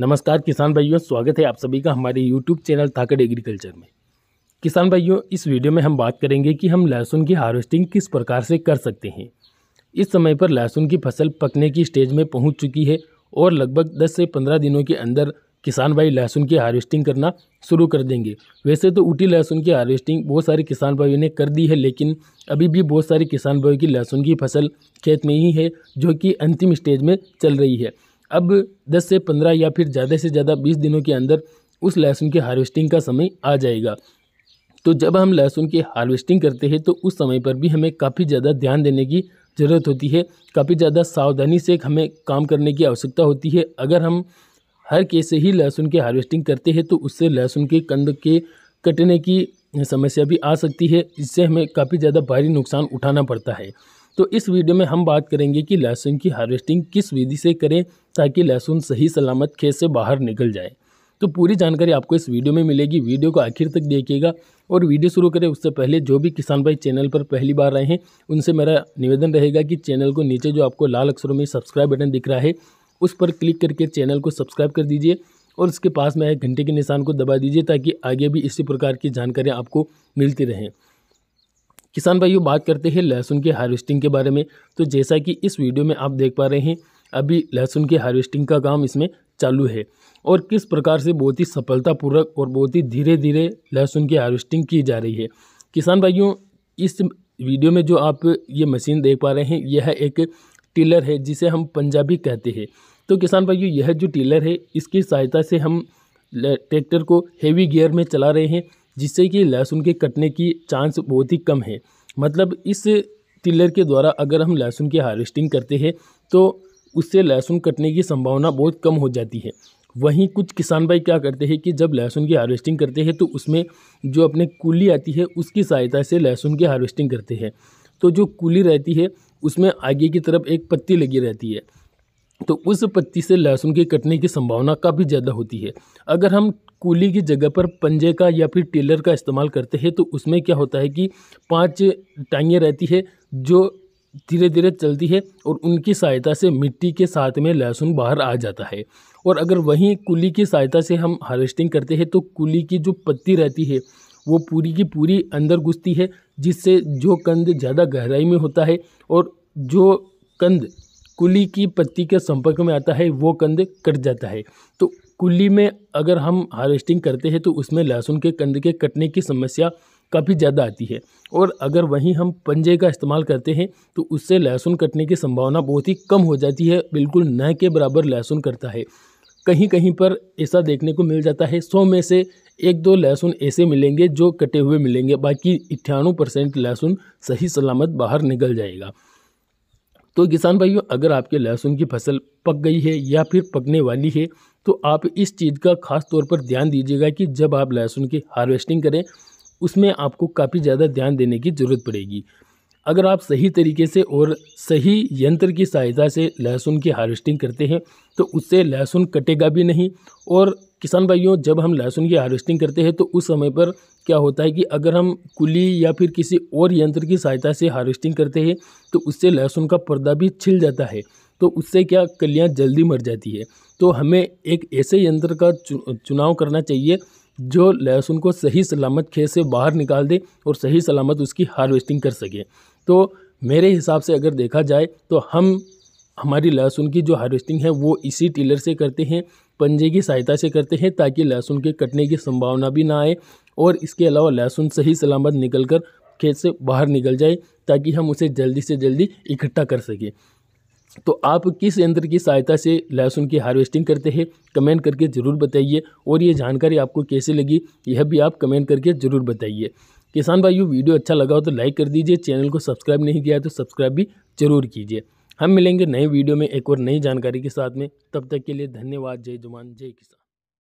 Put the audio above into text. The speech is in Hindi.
नमस्कार किसान भाइयों स्वागत है आप सभी का हमारे यूट्यूब चैनल थाकड़ एग्रीकल्चर में किसान भाइयों इस वीडियो में हम बात करेंगे कि हम लहसुन की हार्वेस्टिंग किस प्रकार से कर सकते हैं इस समय पर लहसुन की फसल पकने की स्टेज में पहुंच चुकी है और लगभग 10 से 15 दिनों के अंदर किसान भाई लहसुन की हार्वेस्टिंग करना शुरू कर देंगे वैसे तो ऊटी लहसुन की हार्वेस्टिंग बहुत सारे किसान भाइयों ने कर दी है लेकिन अभी भी बहुत सारे किसान भाइयों की लहसुन की फसल खेत में ही है जो कि अंतिम स्टेज में चल रही है अब 10 से 15 या फिर ज़्यादा से ज़्यादा 20 दिनों के अंदर उस लहसुन की हार्वेस्टिंग का समय आ जाएगा तो जब हम लहसुन की हार्वेस्टिंग करते हैं तो उस समय पर भी हमें काफ़ी ज़्यादा ध्यान देने की ज़रूरत होती है काफ़ी ज़्यादा सावधानी से हमें काम करने की आवश्यकता होती है अगर हम हर कैसे ही लहसुन की हार्वेस्टिंग करते हैं तो उससे लहसुन के कंद के कटने की समस्या भी आ सकती है इससे हमें काफ़ी ज़्यादा भारी नुकसान उठाना पड़ता है तो इस वीडियो में हम बात करेंगे कि लहसुन की हार्वेस्टिंग किस विधि से करें ताकि लहसुन सही सलामत खेत से बाहर निकल जाए तो पूरी जानकारी आपको इस वीडियो में मिलेगी वीडियो को आखिर तक देखिएगा और वीडियो शुरू करें उससे पहले जो भी किसान भाई चैनल पर पहली बार आए हैं उनसे मेरा निवेदन रहेगा कि चैनल को नीचे जो आपको लाल अक्षरों में सब्सक्राइब बटन दिख रहा है उस पर क्लिक करके चैनल को सब्सक्राइब कर दीजिए और उसके पास में आए घंटे के निशान को दबा दीजिए ताकि आगे भी इसी प्रकार की जानकारियाँ आपको मिलती रहें किसान भाइयों बात करते हैं लहसुन की हार्वेस्टिंग के बारे में तो जैसा कि इस वीडियो में आप देख पा रहे हैं अभी लहसुन की हार्वेस्टिंग का काम इसमें चालू है और किस प्रकार से बहुत ही सफलतापूर्वक और बहुत ही धीरे धीरे लहसुन की हार्वेस्टिंग की जा रही है किसान भाइयों इस वीडियो में जो आप ये मशीन देख पा रहे हैं यह है एक टीलर है जिसे हम पंजाबी कहते हैं तो किसान भाइयों यह जो टीलर है इसकी सहायता से हम ट्रैक्टर को हेवी गियर में चला रहे हैं जिससे कि लहसुन के कटने की चांस बहुत ही कम है मतलब इस टिलर के द्वारा अगर हम लहसुन की हार्वेस्टिंग करते हैं तो उससे लहसुन कटने की संभावना बहुत कम हो जाती है वहीं कुछ किसान भाई क्या करते हैं कि जब लहसुन की हार्वेस्टिंग करते हैं तो उसमें जो अपने कुली आती है उसकी सहायता से लहसुन की हार्वेस्टिंग करते हैं तो जो कुली रहती है उसमें आगे की तरफ एक पत्ती लगी रहती है तो उस पत्ती से लहसुन के कटने की संभावना काफ़ी ज़्यादा होती है अगर हम कूली की जगह पर पंजे का या फिर टेलर का इस्तेमाल करते हैं तो उसमें क्या होता है कि पांच टांगें रहती है जो धीरे धीरे चलती है और उनकी सहायता से मिट्टी के साथ में लहसुन बाहर आ जाता है और अगर वहीं कुली की सहायता से हम हार्वेस्टिंग करते हैं तो कुली की जो पत्ती रहती है वो पूरी की पूरी अंदर घुसती है जिससे जो कंद ज़्यादा गहराई में होता है और जो कंद कुली की पत्ती के संपर्क में आता है वो कंद कट जाता है तो कुली में अगर हम हार्वेस्टिंग करते हैं तो उसमें लहसुन के कंद के कटने की समस्या काफ़ी ज़्यादा आती है और अगर वहीं हम पंजे का इस्तेमाल करते हैं तो उससे लहसुन कटने की संभावना बहुत ही कम हो जाती है बिल्कुल न के बराबर लहसुन करता है कहीं कहीं पर ऐसा देखने को मिल जाता है सौ में से एक दो लहसुन ऐसे मिलेंगे जो कटे हुए मिलेंगे बाकी अट्ठानवे परसेंट लहसुन सही सलामत बाहर निकल जाएगा तो किसान भाइयों अगर आपके लहसुन की फसल पक गई है या फिर पकने वाली है तो आप इस चीज़ का खास तौर पर ध्यान दीजिएगा कि जब आप लहसुन की हार्वेस्टिंग करें उसमें आपको काफ़ी ज़्यादा ध्यान देने की ज़रूरत पड़ेगी अगर आप सही तरीके से और सही यंत्र की सहायता से लहसुन की हार्वेस्टिंग करते हैं तो उससे लहसुन कटेगा भी नहीं और किसान भाइयों जब हम लहसुन की हार्वेस्टिंग करते हैं तो उस समय पर क्या होता है कि अगर हम कुली या फिर किसी और यंत्र की सहायता से हार्वेस्टिंग करते हैं तो उससे लहसुन का पर्दा भी छिल जाता है तो उससे क्या कलियाँ जल्दी मर जाती है तो हमें एक ऐसे यंत्र का चुनाव करना चाहिए जो लहसुन को सही सलामत खेत से बाहर निकाल दे और सही सलामत उसकी हार्वेस्टिंग कर सके तो मेरे हिसाब से अगर देखा जाए तो हम हमारी लहसुन की जो हार्वेस्टिंग है वो इसी टीलर से करते हैं पंजे की सहायता से करते हैं ताकि लहसुन के कटने की संभावना भी ना आए और इसके अलावा लहसुन सही सलामत निकल कर खेत से बाहर निकल जाए ताकि हम उसे जल्दी से जल्दी इकट्ठा कर सकें तो आप किस यंत्र की सहायता से लहसुन की हार्वेस्टिंग करते हैं कमेंट करके ज़रूर बताइए और ये जानकारी आपको कैसे लगी यह भी आप कमेंट करके ज़रूर बताइए किसान भाइयों वीडियो अच्छा लगा हो तो लाइक कर दीजिए चैनल को सब्सक्राइब नहीं किया है तो सब्सक्राइब भी जरूर कीजिए हम मिलेंगे नए वीडियो में एक और नई जानकारी के साथ में तब तक के लिए धन्यवाद जय जवान जय किसान